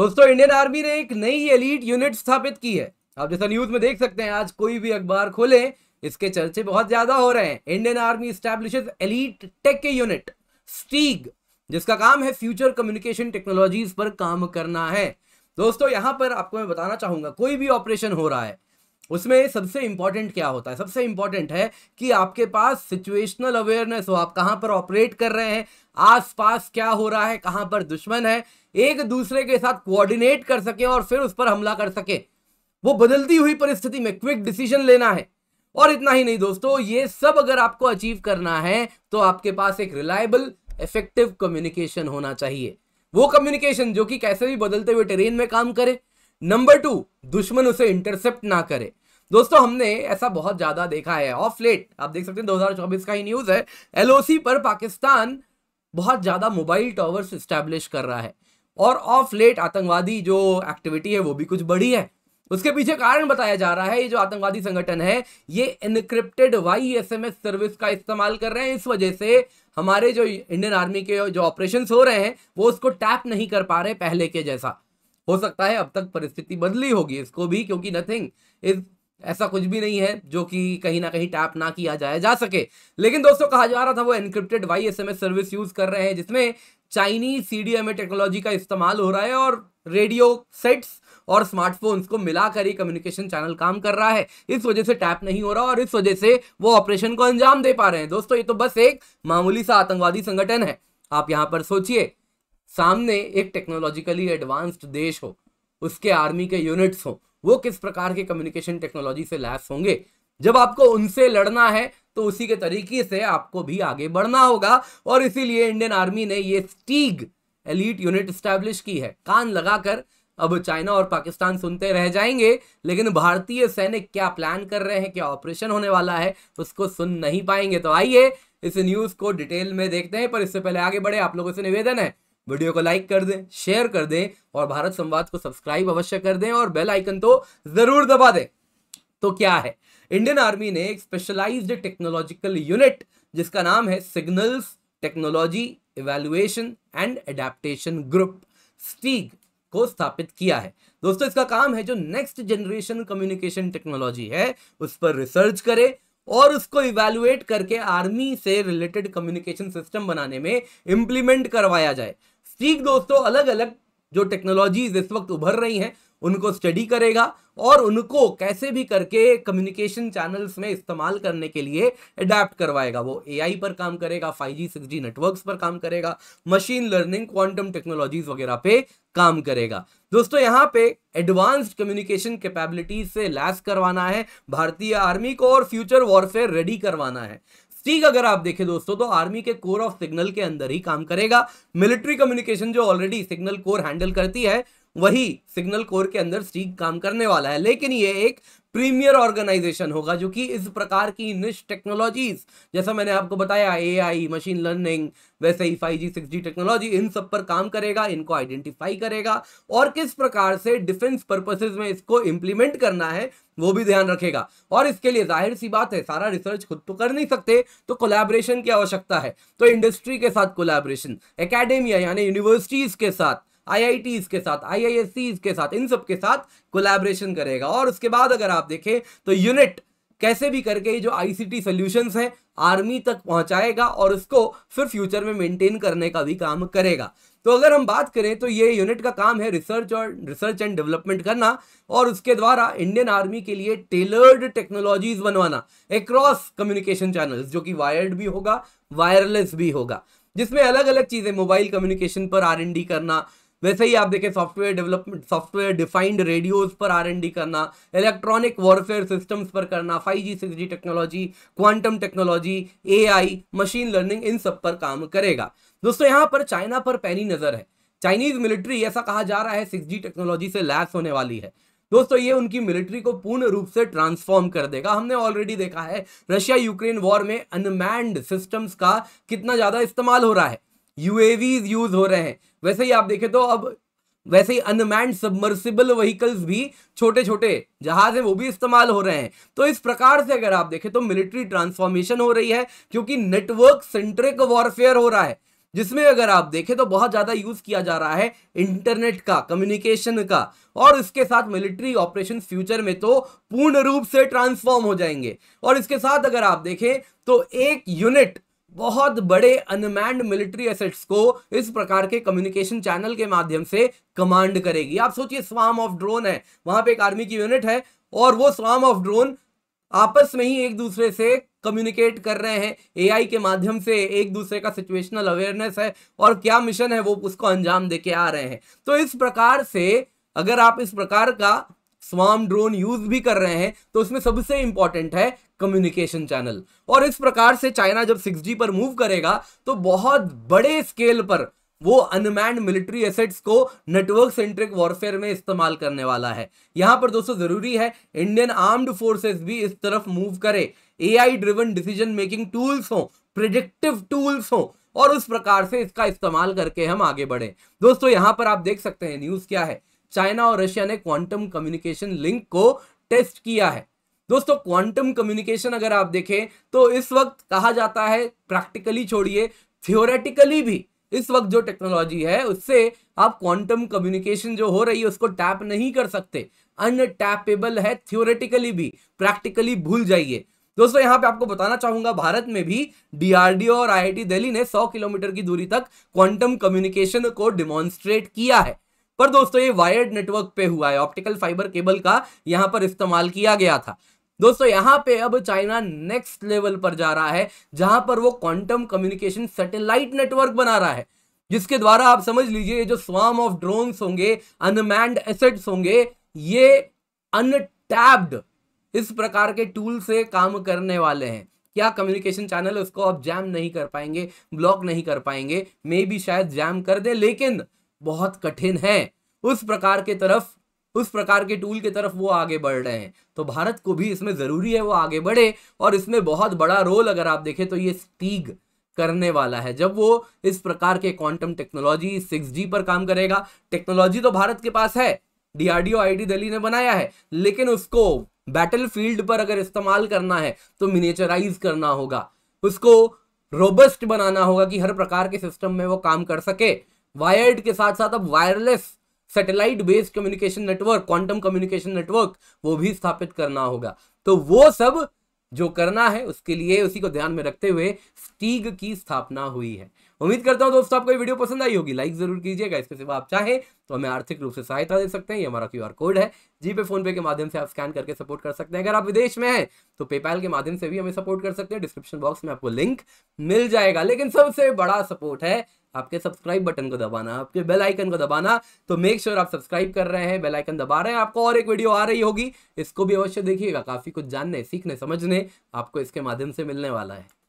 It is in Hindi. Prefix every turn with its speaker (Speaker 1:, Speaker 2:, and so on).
Speaker 1: दोस्तों इंडियन आर्मी ने एक नई एलिट यूनिट स्थापित की है आप जैसा न्यूज में देख सकते हैं आज कोई भी अखबार खोले इसके चर्चे बहुत ज्यादा हो रहे हैं Indian army establish elite tech unit STEAG जिसका काम है फ्यूचर कम्युनिकेशन टेक्नोलॉजीज पर काम करना है दोस्तों यहां पर आपको मैं बताना चाहूंगा कोई भी ऑपरेशन हो रहा है उसमें सबसे इंपॉर्टेंट क्या होता है सबसे इंपॉर्टेंट है कि आपके पास सिचुएशनल अवेयरनेस हो आप कहाँ पर ऑपरेट कर रहे हैं आसपास क्या हो रहा है कहाँ पर दुश्मन है एक दूसरे के साथ कोऑर्डिनेट कर सके और फिर उस पर हमला कर सके वो बदलती हुई परिस्थिति में क्विक डिसीजन लेना है और इतना ही नहीं दोस्तों ये सब अगर आपको अचीव करना है तो आपके पास एक रिलायबल इफेक्टिव कम्युनिकेशन होना चाहिए वो कम्युनिकेशन जो कि कैसे भी बदलते हुए ट्रेन में काम करे नंबर टू दुश्मन उसे इंटरसेप्ट ना करे दोस्तों हमने ऐसा बहुत ज़्यादा देखा है ऑफ लेट आप देख सकते हैं 2024 का ही न्यूज़ है एलओसी पर पाकिस्तान बहुत ज़्यादा मोबाइल टावर्स इस्टेब्लिश कर रहा है और ऑफ लेट आतंकवादी जो एक्टिविटी है वो भी कुछ बड़ी है उसके पीछे कारण बताया जा रहा है ये जो आतंकवादी संगठन है ये encrypted Y S M S service का इस्तेमाल कर रहे हैं इस वजह से हमारे जो इंडियन आर्मी के जो ऑपरेशन हो रहे हैं वो उसको टैप नहीं कर पा रहे पहले के जैसा हो सकता है अब तक परिस्थिति बदली होगी इसको भी क्योंकि नथिंग इज ऐसा कुछ भी नहीं है जो कि कहीं ना कहीं टैप ना किया जाया जा सके लेकिन दोस्तों कहा जा रहा था वो encrypted Y S service use कर रहे हैं जिसमें चाइनीज सी टेक्नोलॉजी का इस्तेमाल हो रहा है और रेडियो सेट्स और स्मार्टफोन्स को मिलाकर ही कम्युनिकेशन चैनल काम कर रहा है इस वजह से टैप नहीं हो रहा और इस वजह से वो ऑपरेशन को अंजाम दे पा रहे हैं दोस्तों ये तो बस एक मामूली सा आतंकवादी संगठन है आप यहाँ पर सोचिए सामने एक टेक्नोलॉजिकली एडवांस्ड देश हो उसके आर्मी के यूनिट्स हो वो किस प्रकार के कम्युनिकेशन टेक्नोलॉजी से लैस होंगे जब आपको उनसे लड़ना है तो उसी के तरीके से आपको भी आगे बढ़ना होगा और इसीलिए इंडियन आर्मी ने ये स्टीग एलिट यूनिट स्टैब्लिश की है कान लगाकर अब चाइना और पाकिस्तान सुनते रह जाएंगे लेकिन भारतीय सैनिक क्या प्लान कर रहे हैं क्या ऑपरेशन होने वाला है उसको सुन नहीं पाएंगे तो आइए इस न्यूज़ को डिटेल में देखते हैं पर इससे पहले आगे बढ़े आप लोगों से निवेदन है वीडियो को लाइक कर दें शेयर कर दें और भारत संवाद को सब्सक्राइब अवश्य कर दें और बेल आइकन तो जरूर दबा दें तो क्या है इंडियन आर्मी ने एक स्पेशलाइज्ड टेक्नोलॉजिकल यूनिट जिसका नाम है signals technology evaluation and adaptation group STEAG को स्थापित किया है दोस्तों इसका काम है जो नेक्स्ट जनरेशन कम्युनिकेशन टेक्नोलॉजी है उस पर रिसर्च करे और उसको इवेलुएट करके आर्मी से रिलेटेड कम्युनिकेशन सिस्टम बनाने में इंप्लीमेंट करवाया जाए सीख दोस्तों अलग अलग जो टेक्नोलॉजीज इस वक्त उभर रही हैं उनको स्टडी करेगा और उनको कैसे भी करके कम्युनिकेशन चैनल्स में इस्तेमाल करने के लिए अडेप्ट करवाएगा वो एआई पर काम करेगा 5G 6G नेटवर्क्स पर काम करेगा मशीन लर्निंग क्वांटम टेक्नोलॉजीज वगैरह पे काम करेगा दोस्तों यहाँ पे एडवांस्ड कम्युनिकेशन कैपेबिलिटीज से लैस करवाना है भारतीय आर्मी को और फ्यूचर वॉरफेयर रेडी करवाना है सीग अगर आप देखें दोस्तों तो आर्मी के कोर ऑफ सिग्नल के अंदर ही काम करेगा मिलिट्री कम्युनिकेशन जो ऑलरेडी सिग्नल कोर हैंडल करती है वही सिग्नल कोर के अंदर स्टीक काम करने वाला है लेकिन ये एक प्रीमियर ऑर्गेनाइजेशन होगा जो कि इस प्रकार की निश टेक्नोलॉजीज जैसा मैंने आपको बताया एआई मशीन लर्निंग वैसे ही five G six G technology इन सब पर काम करेगा इनको आइडेंटिफाई करेगा और किस प्रकार से डिफेंस पर्पसेस में इसको इम्प्लीमेंट करना है वो भी ध्यान रखेगा और इसके लिए जाहिर सी बात है सारा रिसर्च खुद तो कर नहीं सकते तो कोलैबोरेशन की आवश्यकता है तो इंडस्ट्री के साथ कोलैबोरेशन एकेडमिया यानी यूनिवर्सिटीज के साथ आई के साथ आई के साथ इन सब के साथ कोलैबोरेशन करेगा और उसके बाद अगर आप देखें तो यूनिट कैसे भी करके जो आईसीटी सोल्यूशन है आर्मी तक पहुंचाएगा और उसको फिर फ्यूचर में मेंटेन करने का भी काम करेगा तो अगर हम बात करें तो ये यूनिट का काम है रिसर्च और रिसर्च एंड डेवलपमेंट करना और उसके द्वारा इंडियन आर्मी के लिए टेलर्ड टेक्नोलॉजीज बनवाना अक्रॉस कम्युनिकेशन चैनल्स जो कि वायर्ड भी होगा वायरलेस भी होगा जिसमें अलग अलग चीज़ें मोबाइल कम्युनिकेशन पर आर करना वैसे ही आप देखें software development software defined radios पर आर करना इलेक्ट्रॉनिक वॉरफेयर सिस्टम्स पर करना five G six G technology quantum technology A machine learning इन सब पर काम करेगा दोस्तों यहाँ पर चाइना पर पैनी नज़र है चाइनीज मिलिट्री ऐसा कहा जा रहा है सिक्स जी टेक्नोलॉजी से लैस होने वाली है दोस्तों ये उनकी मिलिट्री को पूर्ण रूप से ट्रांसफॉर्म कर देगा हमने ऑलरेडी देखा है रशिया यूक्रेन वॉर में अनमैंड सिस्टम्स का कितना ज़्यादा इस्तेमाल हो रहा है यूएवीज यूज हो रहे हैं वैसे ही आप देखें तो अब वैसे ही अनमैंड सबमर्सिबल व्हीकल्स भी छोटे छोटे जहाज हैं वो भी इस्तेमाल हो रहे हैं तो इस प्रकार से अगर आप देखें तो मिलिट्री ट्रांसफॉर्मेशन हो रही है क्योंकि नेटवर्क सेंट्रिक वॉरफेयर हो रहा है जिसमें अगर आप देखें तो बहुत ज़्यादा यूज़ किया जा रहा है इंटरनेट का कम्युनिकेशन का और इसके साथ मिलिट्री ऑपरेशन फ्यूचर में तो पूर्ण रूप से ट्रांसफॉर्म हो जाएंगे और इसके साथ अगर आप देखें तो एक यूनिट बहुत बड़े अनमैंड मिलिट्री एसेट्स को इस प्रकार के कम्युनिकेशन चैनल के माध्यम से कमांड करेगी आप सोचिए स्वाम ऑफ ड्रोन है वहां पे एक आर्मी की यूनिट है और वो स्वाम ऑफ ड्रोन आपस में ही एक दूसरे से कम्युनिकेट कर रहे हैं एआई के माध्यम से एक दूसरे का सिचुएशनल अवेयरनेस है और क्या मिशन है वो उसको अंजाम दे आ रहे हैं तो इस प्रकार से अगर आप इस प्रकार का स्वाम ड्रोन यूज भी कर रहे हैं तो उसमें सबसे इंपॉर्टेंट है कम्युनिकेशन चैनल और इस प्रकार से चाइना जब 6G पर मूव करेगा तो बहुत बड़े स्केल पर वो अनमैंड मिलिट्री एसेट्स को नेटवर्क सेंट्रिक वॉरफेयर में इस्तेमाल करने वाला है यहाँ पर दोस्तों ज़रूरी है इंडियन आर्म्ड फोर्सेस भी इस तरफ मूव करे AI driven decision making tools हों प्रिडिक्टिव टूल्स हों और उस प्रकार से इसका इस्तेमाल करके हम आगे बढ़े दोस्तों यहां पर आप देख सकते हैं न्यूज़ क्या है चाइना और रशिया ने क्वांटम कम्युनिकेशन लिंक को टेस्ट किया है दोस्तों क्वांटम कम्युनिकेशन अगर आप देखें तो इस वक्त कहा जाता है प्रैक्टिकली छोड़िए थियोरेटिकली भी इस वक्त जो टेक्नोलॉजी है उससे आप क्वांटम कम्युनिकेशन जो हो रही है उसको टैप नहीं कर सकते अनटैपेबल है थियोरेटिकली भी प्रैक्टिकली भूल जाइए दोस्तों यहाँ पे आपको बताना चाहूंगा भारत में भी डीआरडीओ और आईआईटी दिल्ली ने 100 किलोमीटर की दूरी तक क्वांटम कम्युनिकेशन को डिमॉन्स्ट्रेट किया है पर दोस्तों ये वायर्ड नेटवर्क पे हुआ है ऑप्टिकल फाइबर केबल का यहाँ पर इस्तेमाल किया गया था दोस्तों यहाँ पे अब चाइना नेक्स्ट लेवल पर जा रहा है जहां पर वो क्वांटम कम्युनिकेशन सैटेलाइट नेटवर्क बना रहा है जिसके द्वारा आप समझ लीजिए जो स्वाम ऑफ ड्रोन्स होंगे अनमैंड एसेट्स होंगे ये अनटैप्ड इस प्रकार के टूल से काम करने वाले हैं क्या कम्युनिकेशन चैनल उसको आप जैम नहीं कर पाएंगे ब्लॉक नहीं कर पाएंगे मे भी शायद जैम कर दे लेकिन बहुत कठिन है उस प्रकार के तरफ उस प्रकार के टूल की तरफ वो आगे बढ़ रहे हैं तो भारत को भी इसमें ज़रूरी है वो आगे बढ़े और इसमें बहुत बड़ा रोल अगर आप देखें तो ये स्टीग करने वाला है जब वो इस प्रकार के क्वांटम टेक्नोलॉजी जी पर काम करेगा टेक्नोलॉजी तो भारत के पास है डीआरडीओ डी दिल्ली ने बनाया है लेकिन उसको बैटल फील्ड पर अगर इस्तेमाल करना है तो मिनेचराइज करना होगा उसको रोबस्ट बनाना होगा कि हर प्रकार के सिस्टम में वो काम कर सके वायर्ड के साथ साथ अब wireless satellite based communication network quantum communication network वो भी स्थापित करना होगा तो वो सब जो करना है उसके लिए उसी को ध्यान में रखते हुए स्टीग की स्थापना हुई है उम्मीद करता हूं दोस्तों आपको ये वीडियो पसंद आई होगी लाइक जरूर कीजिएगा इसके सिवा आप चाहें तो हमें आर्थिक रूप से सहायता दे सकते हैं ये हमारा क्यूआर कोड है जी पे फोन पे के माध्यम से आप स्कैन करके सपोर्ट कर सकते हैं अगर आप विदेश में हैं तो पेपैल के माध्यम से भी हमें सपोर्ट कर सकते हैं डिस्क्रिप्शन बॉक्स में आपको लिंक मिल जाएगा लेकिन सबसे बड़ा सपोर्ट है आपके सब्सक्राइब बटन को दबाना आपके बेल आइकन को दबाना तो मेक श्योर sure आप सब्सक्राइब कर रहे हैं बेल आइकन दबा रहे हैं आपको और एक वीडियो आ रही होगी इसको भी अवश्य देखिएगा काफ़ी कुछ जानने सीखने समझने आपको इसके माध्यम से मिलने वाला है